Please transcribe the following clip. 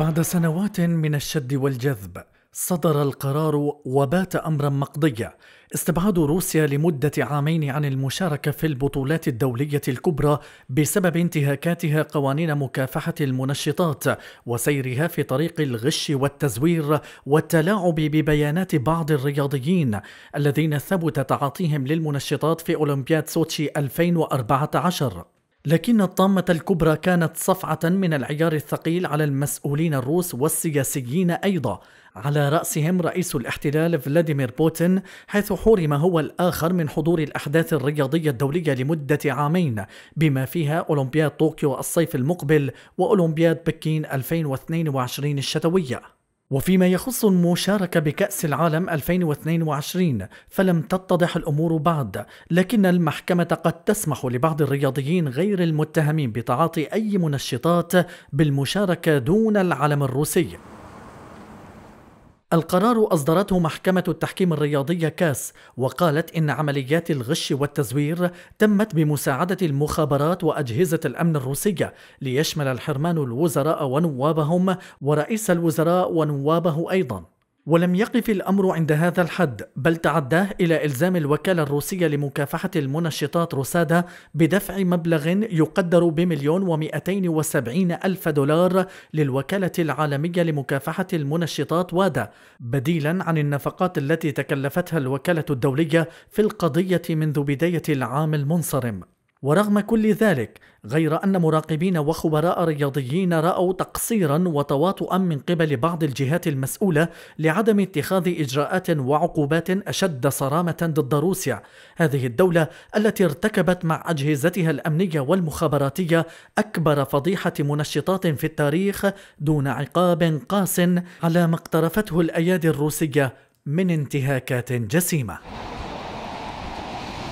بعد سنوات من الشد والجذب صدر القرار وبات امرا مقضيا استبعاد روسيا لمده عامين عن المشاركه في البطولات الدوليه الكبرى بسبب انتهاكاتها قوانين مكافحه المنشطات وسيرها في طريق الغش والتزوير والتلاعب ببيانات بعض الرياضيين الذين ثبت تعاطيهم للمنشطات في اولمبياد سوتشي 2014 لكن الطامة الكبرى كانت صفعة من العيار الثقيل على المسؤولين الروس والسياسيين أيضا على رأسهم رئيس الاحتلال فلاديمير بوتين حيث حرم هو الآخر من حضور الأحداث الرياضية الدولية لمدة عامين بما فيها أولمبياد طوكيو الصيف المقبل وأولمبياد بكين 2022 الشتوية وفيما يخص المشاركة بكأس العالم 2022 فلم تتضح الأمور بعد لكن المحكمة قد تسمح لبعض الرياضيين غير المتهمين بتعاطي أي منشطات بالمشاركة دون العلم الروسي القرار أصدرته محكمة التحكيم الرياضية كاس وقالت إن عمليات الغش والتزوير تمت بمساعدة المخابرات وأجهزة الأمن الروسية ليشمل الحرمان الوزراء ونوابهم ورئيس الوزراء ونوابه أيضاً ولم يقف الأمر عند هذا الحد بل تعداه إلى إلزام الوكالة الروسية لمكافحة المنشطات روسادا بدفع مبلغ يقدر بمليون ومئتين وسبعين ألف دولار للوكالة العالمية لمكافحة المنشطات وادا بديلا عن النفقات التي تكلفتها الوكالة الدولية في القضية منذ بداية العام المنصرم ورغم كل ذلك غير أن مراقبين وخبراء رياضيين رأوا تقصيرا وتواطؤا من قبل بعض الجهات المسؤولة لعدم اتخاذ إجراءات وعقوبات أشد صرامة ضد روسيا هذه الدولة التي ارتكبت مع أجهزتها الأمنية والمخابراتية أكبر فضيحة منشطات في التاريخ دون عقاب قاس على ما اقترفته الأيادي الروسية من انتهاكات جسيمه